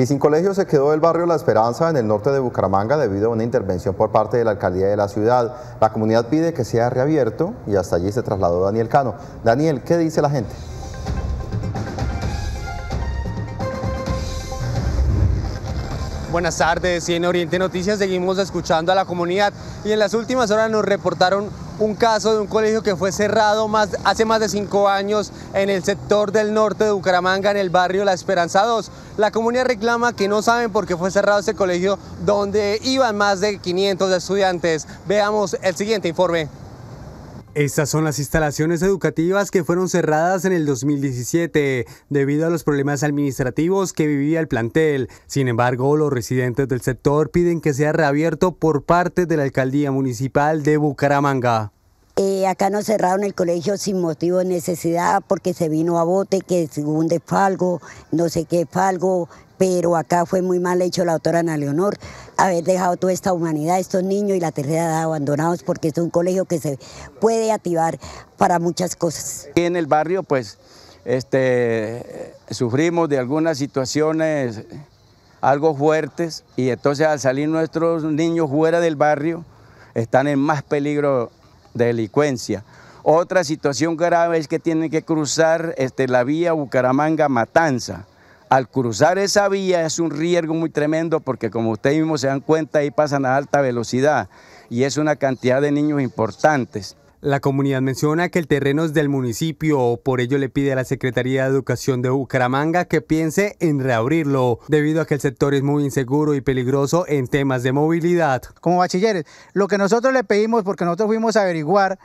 Y Sin Colegio se quedó el barrio La Esperanza en el norte de Bucaramanga debido a una intervención por parte de la alcaldía de la ciudad. La comunidad pide que sea reabierto y hasta allí se trasladó Daniel Cano. Daniel, ¿qué dice la gente? Buenas tardes y en Oriente Noticias seguimos escuchando a la comunidad y en las últimas horas nos reportaron un caso de un colegio que fue cerrado hace más de cinco años en el sector del norte de Bucaramanga, en el barrio La Esperanza 2. La comunidad reclama que no saben por qué fue cerrado ese colegio donde iban más de 500 estudiantes. Veamos el siguiente informe. Estas son las instalaciones educativas que fueron cerradas en el 2017 debido a los problemas administrativos que vivía el plantel. Sin embargo, los residentes del sector piden que sea reabierto por parte de la alcaldía municipal de Bucaramanga. Eh, acá nos cerraron el colegio sin motivo de necesidad porque se vino a bote, que según desfalgo, no sé qué falgo, pero acá fue muy mal hecho la autora Ana Leonor haber dejado toda esta humanidad, estos niños y la tercera edad abandonados porque es un colegio que se puede activar para muchas cosas. en el barrio pues este, sufrimos de algunas situaciones algo fuertes y entonces al salir nuestros niños fuera del barrio están en más peligro de delincuencia. Otra situación grave es que tienen que cruzar este, la vía Bucaramanga-Matanza. Al cruzar esa vía es un riesgo muy tremendo porque como ustedes mismos se dan cuenta ahí pasan a alta velocidad y es una cantidad de niños importantes. La comunidad menciona que el terreno es del municipio, por ello le pide a la Secretaría de Educación de Bucaramanga que piense en reabrirlo, debido a que el sector es muy inseguro y peligroso en temas de movilidad. Como bachilleres, lo que nosotros le pedimos, porque nosotros fuimos a averiguar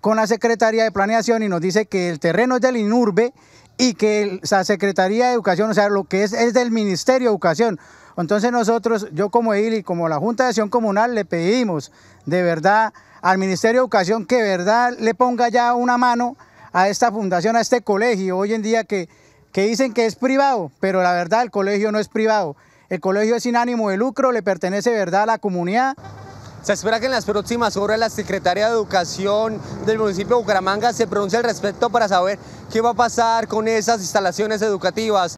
con la Secretaría de Planeación y nos dice que el terreno es del INURBE y que la Secretaría de Educación, o sea, lo que es, es del Ministerio de Educación. Entonces nosotros, yo como edil y como la Junta de Acción Comunal, le pedimos de verdad al Ministerio de Educación que verdad le ponga ya una mano a esta fundación, a este colegio, hoy en día que, que dicen que es privado, pero la verdad el colegio no es privado. El colegio es sin ánimo de lucro, le pertenece verdad a la comunidad. Se espera que en las próximas horas la Secretaría de Educación del municipio de Bucaramanga se pronuncie al respecto para saber qué va a pasar con esas instalaciones educativas.